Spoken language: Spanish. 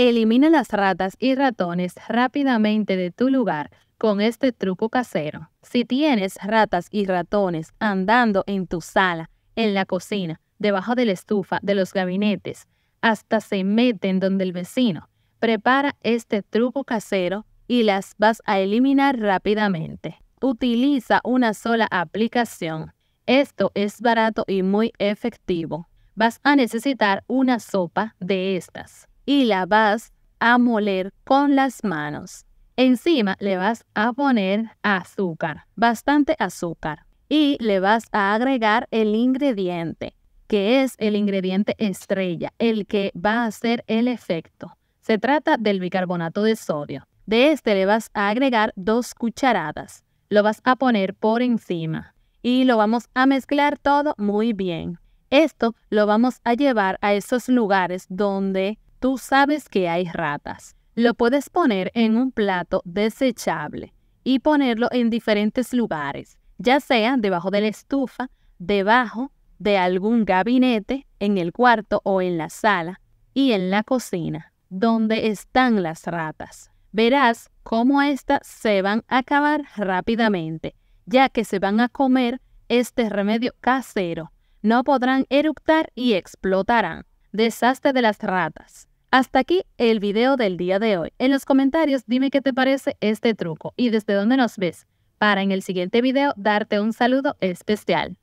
Elimina las ratas y ratones rápidamente de tu lugar con este truco casero. Si tienes ratas y ratones andando en tu sala, en la cocina, debajo de la estufa, de los gabinetes, hasta se meten donde el vecino, prepara este truco casero y las vas a eliminar rápidamente. Utiliza una sola aplicación. Esto es barato y muy efectivo. Vas a necesitar una sopa de estas y la vas a moler con las manos. Encima le vas a poner azúcar, bastante azúcar. Y le vas a agregar el ingrediente, que es el ingrediente estrella, el que va a hacer el efecto. Se trata del bicarbonato de sodio. De este le vas a agregar dos cucharadas. Lo vas a poner por encima y lo vamos a mezclar todo muy bien. Esto lo vamos a llevar a esos lugares donde Tú sabes que hay ratas. Lo puedes poner en un plato desechable y ponerlo en diferentes lugares, ya sea debajo de la estufa, debajo de algún gabinete, en el cuarto o en la sala y en la cocina, donde están las ratas. Verás cómo éstas se van a acabar rápidamente, ya que se van a comer este remedio casero. No podrán eruptar y explotarán desastre de las ratas. Hasta aquí el video del día de hoy. En los comentarios dime qué te parece este truco y desde dónde nos ves, para en el siguiente video darte un saludo especial.